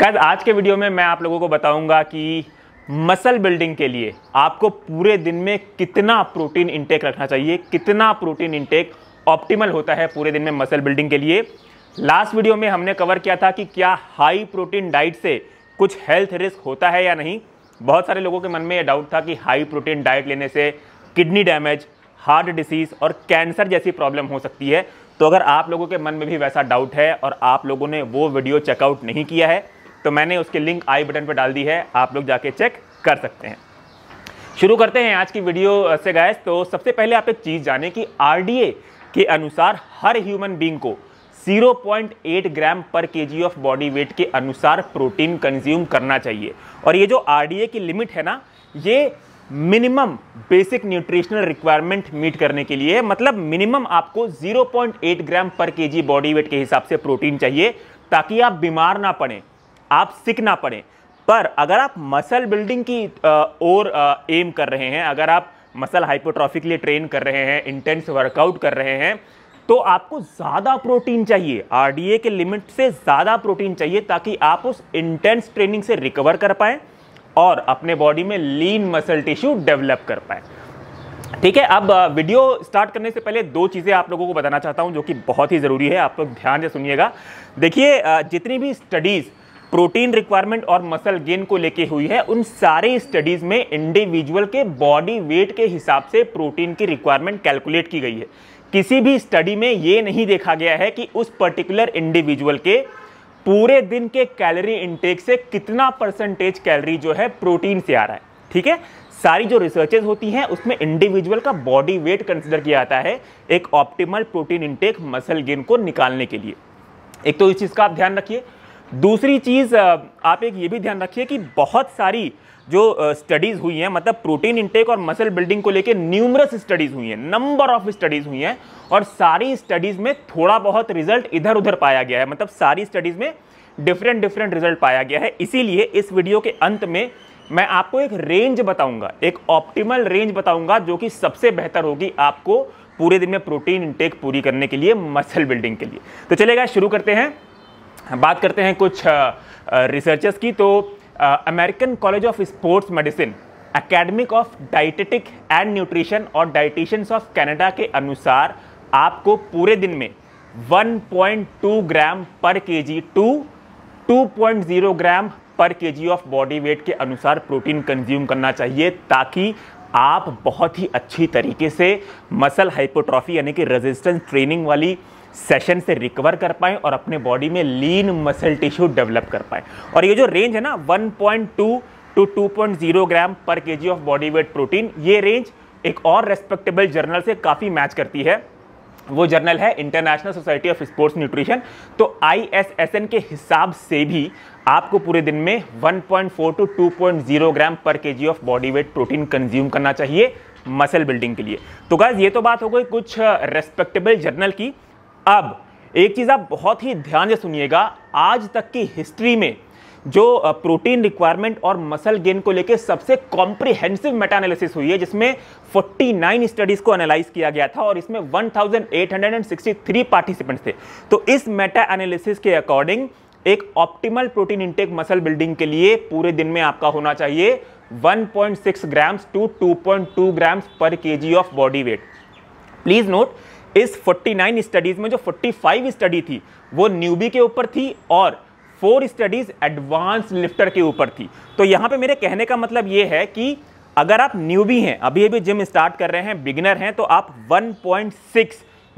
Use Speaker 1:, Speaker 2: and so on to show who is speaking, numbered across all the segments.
Speaker 1: gas आज के video में मैं आप लोगों को बताऊंगा कि मसल बिल्डिंग के लिए आपको पूरे दिन में कितना प्रोटीन इंटेक रखना चाहिए कितना प्रोटीन इंटेक ऑप्टिमल होता है पूरे दिन में मसल बिल्डिंग के लिए लास्ट वीडियो में हमने कवर किया था कि क्या हाई प्रोटीन डाइट से कुछ हेल्थ रिस्क होता है या नहीं बहुत सारे लोगों के मन में यह डाउट था कि हाई प्रोटीन डाइट लेने से किडनी डैमेज हार्ट डिसीज़ और कैंसर जैसी प्रॉब्लम हो सकती है तो अगर आप लोगों के मन में भी वैसा डाउट है और आप लोगों ने वो वीडियो चेकआउट नहीं किया है तो मैंने उसके लिंक आई बटन पर डाल दी है आप लोग जाके चेक कर सकते हैं शुरू करते हैं आज की वीडियो से गैस तो सबसे पहले आप एक चीज़ जाने कि आर के अनुसार हर ह्यूमन बींग को 0.8 ग्राम पर के ऑफ बॉडी वेट के अनुसार प्रोटीन कंज्यूम करना चाहिए और ये जो आर की लिमिट है ना ये minimum basic nutritional requirement meet करने के लिए मतलब मिनिमम आपको 0.8 ग्राम पर केजी बॉडी वेट के हिसाब से प्रोटीन चाहिए ताकि आप बीमार ना पड़ें आप सीख ना पड़े पर अगर आप मसल बिल्डिंग की ओर एम कर रहे हैं अगर आप मसल हाइपोट्रॉफी के लिए ट्रेन कर रहे हैं इंटेंस वर्कआउट कर रहे हैं तो आपको ज़्यादा प्रोटीन चाहिए आर के लिमिट से ज़्यादा प्रोटीन चाहिए ताकि आप उस इंटेंस ट्रेनिंग से रिकवर कर पाएँ और अपने बॉडी में लीन मसल टिश्यू डेवलप कर पाएँ ठीक है अब वीडियो स्टार्ट करने से पहले दो चीज़ें आप लोगों को बताना चाहता हूँ जो कि बहुत ही ज़रूरी है आप लोग ध्यान से सुनिएगा देखिए जितनी भी स्टडीज़ प्रोटीन रिक्वायरमेंट और मसल गेन को लेके हुई है उन सारे स्टडीज में इंडिविजुअल के बॉडी वेट के हिसाब से प्रोटीन की रिक्वायरमेंट कैलकुलेट की गई है किसी भी स्टडी में ये नहीं देखा गया है कि उस पर्टिकुलर इंडिविजुअल के पूरे दिन के कैलोरी इंटेक से कितना परसेंटेज कैलोरी जो है प्रोटीन से आ रहा है ठीक है सारी जो रिसर्चेज होती हैं उसमें इंडिविजुअल का बॉडी वेट कंसिडर किया जाता है एक optimal protein intake muscle gain को निकालने के लिए एक तो इस चीज़ का आप ध्यान रखिए दूसरी चीज़ आप एक ये भी ध्यान रखिए कि बहुत सारी जो स्टडीज़ हुई हैं मतलब प्रोटीन इंटेक और मसल बिल्डिंग को लेकर न्यूमरस स्टडीज़ हुई हैं नंबर ऑफ स्टडीज़ हुई हैं और सारी स्टडीज़ में थोड़ा बहुत रिजल्ट इधर उधर पाया गया है मतलब सारी स्टडीज़ में डिफरेंट डिफरेंट रिजल्ट पाया गया है इसीलिए इस वीडियो के अंत में मैं आपको एक रेंज बताऊंगा एक ऑप्टिमल रेंज बताऊंगा जो कि सबसे बेहतर होगी आपको पूरे दिन में प्रोटीन इंटेक पूरी करने के लिए मसल बिल्डिंग के लिए तो चलेगा शुरू करते हैं बात करते हैं कुछ रिसर्चर्स की तो American college of sports medicine academic of dietetic and nutrition और डाइटिशंस ऑफ कनाडा के अनुसार आपको पूरे दिन में 1.2 ग्राम पर केजी टू 2.0 ग्राम पर केजी ऑफ बॉडी वेट के अनुसार प्रोटीन कंज्यूम करना चाहिए ताकि आप बहुत ही अच्छी तरीके से मसल हाइपोट्रॉफी यानी कि रेजिस्टेंस ट्रेनिंग वाली सेशन से रिकवर कर पाएँ और अपने बॉडी में लीन मसल टिश्यू डेवलप कर पाएँ और ये जो रेंज है ना 1.2 to 2.0 gram per G of body weight protein ये रेंज एक और रेस्पेक्टेबल जर्नल से काफ़ी मैच करती है वो जर्नल है International society of sports Nutrition तो आई के हिसाब से भी आपको पूरे दिन में 1.4 to 2.0 gram per G of body weight protein consume करना चाहिए मसल बिल्डिंग के लिए तो गाइज ये तो बात हो गई कुछ रेस्पेक्टेबल जर्नल की अब एक चीज़ आप बहुत ही ध्यान से सुनिएगा आज तक की हिस्ट्री में जो प्रोटीन रिक्वायरमेंट और मसल गेन को लेकर सबसे कॉम्प्रिहेंसिव मेटा हुई है जिसमें 49 स्टडीज को एनालाइज किया गया था और इसमें 1863 पार्टिसिपेंट्स थे तो इस मेटा एनालिसिस के अकॉर्डिंग एक optimal protein intake muscle building के लिए पूरे दिन में आपका होना चाहिए 1.6 grams to 2.2 grams per kg of body weight please note इस 49 स्टडीज़ में जो 45 स्टडी थी वो न्यूबी के ऊपर थी और फोर स्टडीज़ एडवांस लिफ्टर के ऊपर थी तो यहाँ पे मेरे कहने का मतलब ये है कि अगर आप न्यूबी हैं अभी अभी जिम स्टार्ट कर रहे हैं बिगनर हैं तो आप 1.6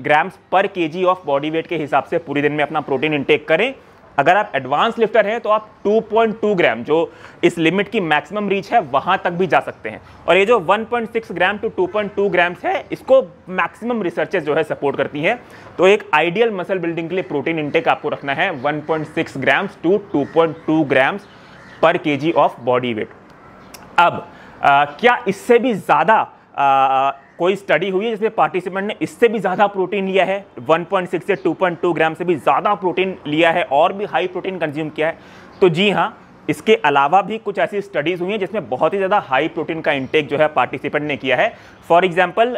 Speaker 1: grams per kg of body wait के हिसाब से पूरे दिन में अपना प्रोटीन इंटेक करें अगर आप एडवांस लिफ्टर हैं तो आप 2.2 ग्राम जो इस लिमिट की मैक्सिमम रीच है वहां तक भी जा सकते हैं और ये जो 1.6 ग्राम टू 2.2 ग्राम्स है इसको मैक्सिमम रिसर्चेस जो है सपोर्ट करती हैं तो एक आइडियल मसल बिल्डिंग के लिए प्रोटीन इंटेक आपको रखना है 1.6 grams to 2.2 grams per kg of body weight अब आ, क्या इससे भी ज़्यादा कोई स्टडी हुई है जिसमें पार्टिसिपेंट ने इससे भी ज़्यादा प्रोटीन लिया है 1.6 से 2.2 ग्राम से भी ज़्यादा प्रोटीन लिया है और भी हाई प्रोटीन कंज्यूम किया है तो जी हाँ इसके अलावा भी कुछ ऐसी स्टडीज़ हुई हैं जिसमें बहुत ही ज़्यादा हाई प्रोटीन का इंटेक जो है पार्टिसिपेंट ने किया है for example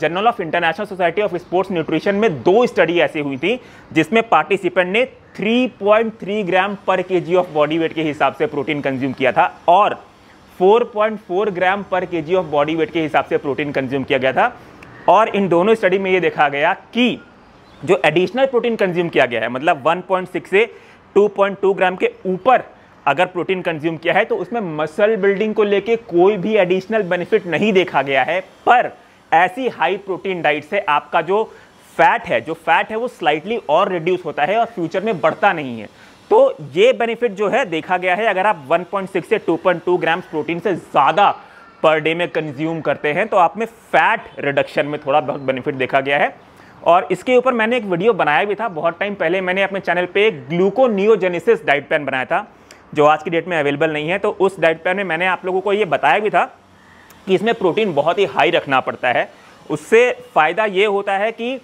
Speaker 1: journal of international society of sports nutrition में दो स्टडी ऐसी हुई थी जिसमें पार्टिसिपेंट ने 3.3 ग्राम पर केजी ऑफ बॉडी वेट के हिसाब से प्रोटीन कंज्यूम किया था और 4.4 ग्राम पर के ऑफ बॉडी वेट के हिसाब से प्रोटीन कंज्यूम किया गया था और इन दोनों स्टडी में ये देखा गया कि जो एडिशनल प्रोटीन कंज्यूम किया गया है मतलब 1.6 से 2.2 ग्राम के ऊपर अगर प्रोटीन कंज्यूम किया है तो उसमें मसल बिल्डिंग को लेके कोई भी एडिशनल बेनिफिट नहीं देखा गया है पर ऐसी हाई प्रोटीन डाइट से आपका जो फैट है जो फैट है वो स्लाइटली और रिड्यूस होता है और फ्यूचर में बढ़ता नहीं है तो ये बेनिफिट जो है देखा गया है अगर आप 1.6 से 2.2 ग्राम्स प्रोटीन से ज़्यादा पर डे में कंज्यूम करते हैं तो आप में फैट रिडक्शन में थोड़ा बहुत बेनिफिट देखा गया है और इसके ऊपर मैंने एक वीडियो बनाया भी था बहुत टाइम पहले मैंने अपने चैनल पे ग्लूकोनियोजेनेसिस डाइट प्लान बनाया था जो आज की डेट में अवेलेबल नहीं है तो उस डाइट प्लान में मैंने आप लोगों को ये बताया भी था कि इसमें प्रोटीन बहुत ही हाई रखना पड़ता है उससे फ़ायदा ये होता है कि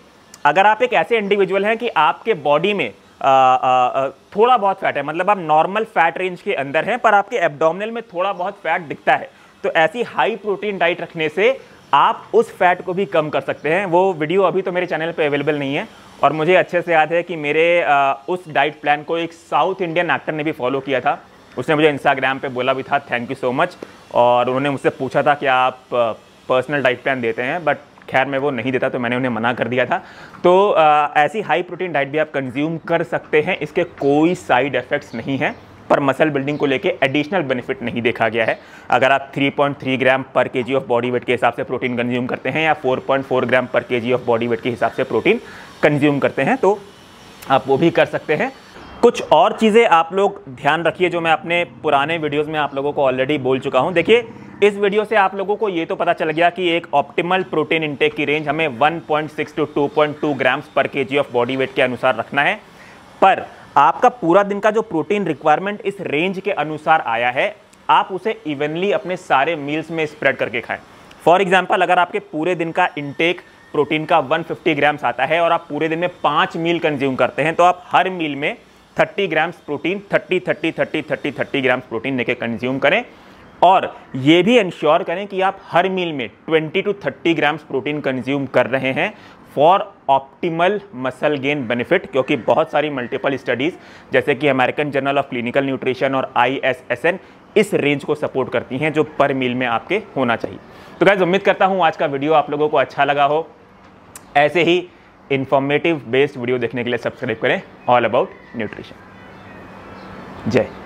Speaker 1: अगर आप एक ऐसे इंडिविजुअल हैं कि आपके बॉडी में थोड़ा बहुत फैट है मतलब आप नॉर्मल फैट रेंज के अंदर हैं पर आपके एब्डोमिनल में थोड़ा बहुत फैट दिखता है तो ऐसी हाई प्रोटीन डाइट रखने से आप उस फैट को भी कम कर सकते हैं वो वीडियो अभी तो मेरे चैनल पे अवेलेबल नहीं है और मुझे अच्छे से याद है कि मेरे आ, उस डाइट प्लान को एक साउथ इंडियन एक्टर ने भी फॉलो किया था उसने मुझे इंस्टाग्राम पे बोला भी था थैंक यू सो मच और उन्होंने मुझसे पूछा था कि आप पर्सनल डाइट प्लान देते हैं बट खैर मैं वो नहीं देता तो मैंने उन्हें मना कर दिया था तो आ, ऐसी हाई प्रोटीन डाइट भी आप कंज्यूम कर सकते हैं इसके कोई साइड इफ़ेक्ट्स नहीं हैं पर मसल बिल्डिंग को लेके एडिशनल बेनिफिट नहीं देखा गया है अगर आप 3.3 ग्राम पर के ऑफ बॉडी वेट के हिसाब से प्रोटीन कंज्यूम करते हैं या 4.4 ग्राम पर के ऑफ बॉडी वेट के हिसाब से प्रोटीन कंज्यूम करते हैं तो आप वो भी कर सकते हैं कुछ और चीज़ें आप लोग ध्यान रखिए जो मैं अपने पुराने वीडियोज़ में आप लोगों को ऑलरेडी बोल चुका हूँ देखिए इस वीडियो से आप लोगों को ये तो पता चल गया कि एक ऑप्टिमल प्रोटीन इनटेक की रेंज हमें 1.6 टू 2.2 ग्राम्स पर के ऑफ बॉडी वेट के अनुसार रखना है पर आपका पूरा दिन का जो प्रोटीन रिक्वायरमेंट इस रेंज के अनुसार आया है आप उसे इवनली अपने सारे मील्स में स्प्रेड करके खाएं फॉर एग्जाम्पल अगर आपके पूरे दिन का इनटेक प्रोटीन का 150 ग्राम्स आता है और आप पूरे दिन में पाँच मील कंज्यूम करते हैं तो आप हर मील में 30 ग्राम्स प्रोटीन 30 30 30 30 30 ग्राम्स प्रोटीन लेके कंज्यूम करें और ये भी इंश्योर करें कि आप हर मील में 20 टू 30 ग्राम्स प्रोटीन कंज्यूम कर रहे हैं for optimal muscle gain benefit क्योंकि बहुत सारी मल्टीपल स्टडीज़ जैसे कि American journal of clinical nutrition और आई इस रेंज को सपोर्ट करती हैं जो पर मील में आपके होना चाहिए तो गैज उम्मीद करता हूँ आज का वीडियो आप लोगों को अच्छा लगा हो ऐसे ही इन्फॉर्मेटिव बेस्ड वीडियो देखने के लिए सब्सक्राइब करें ऑल अबाउट न्यूट्रिशन जय